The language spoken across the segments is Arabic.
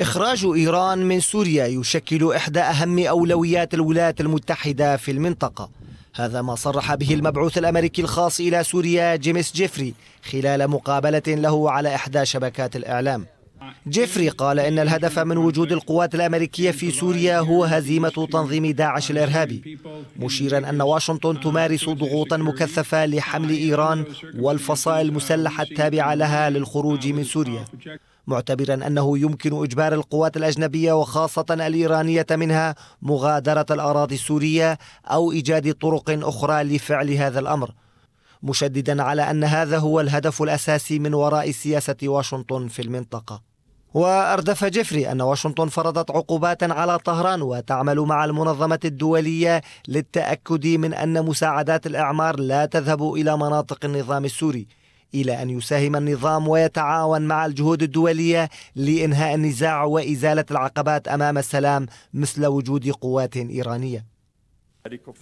إخراج إيران من سوريا يشكل إحدى أهم أولويات الولايات المتحدة في المنطقة هذا ما صرح به المبعوث الأمريكي الخاص إلى سوريا جيمس جيفري خلال مقابلة له على إحدى شبكات الإعلام جيفري قال إن الهدف من وجود القوات الأمريكية في سوريا هو هزيمة تنظيم داعش الإرهابي مشيرا أن واشنطن تمارس ضغوطا مكثفة لحمل إيران والفصائل المسلحة التابعة لها للخروج من سوريا معتبرا أنه يمكن إجبار القوات الأجنبية وخاصة الإيرانية منها مغادرة الأراضي السورية أو إيجاد طرق أخرى لفعل هذا الأمر مشددا على أن هذا هو الهدف الأساسي من وراء سياسة واشنطن في المنطقة وأردف جيفري أن واشنطن فرضت عقوبات على طهران وتعمل مع المنظمة الدولية للتأكد من أن مساعدات الإعمار لا تذهب إلى مناطق النظام السوري إلى أن يساهم النظام ويتعاون مع الجهود الدولية لإنهاء النزاع وإزالة العقبات أمام السلام مثل وجود قوات إيرانية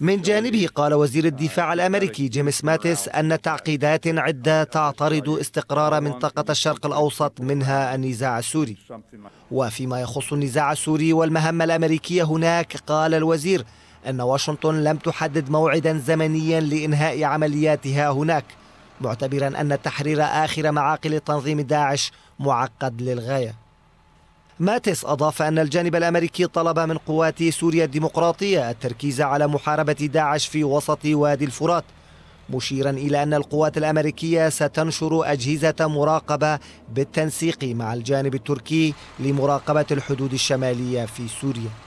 من جانبه قال وزير الدفاع الأمريكي جيمس ماتيس أن تعقيدات عدة تعترض استقرار منطقة الشرق الأوسط منها النزاع السوري وفيما يخص النزاع السوري والمهمة الأمريكية هناك قال الوزير أن واشنطن لم تحدد موعدا زمنيا لإنهاء عملياتها هناك معتبرا أن تحرير آخر معاقل تنظيم داعش معقد للغاية ماتس أضاف أن الجانب الأمريكي طلب من قوات سوريا الديمقراطية التركيز على محاربة داعش في وسط وادي الفرات مشيرا إلى أن القوات الأمريكية ستنشر أجهزة مراقبة بالتنسيق مع الجانب التركي لمراقبة الحدود الشمالية في سوريا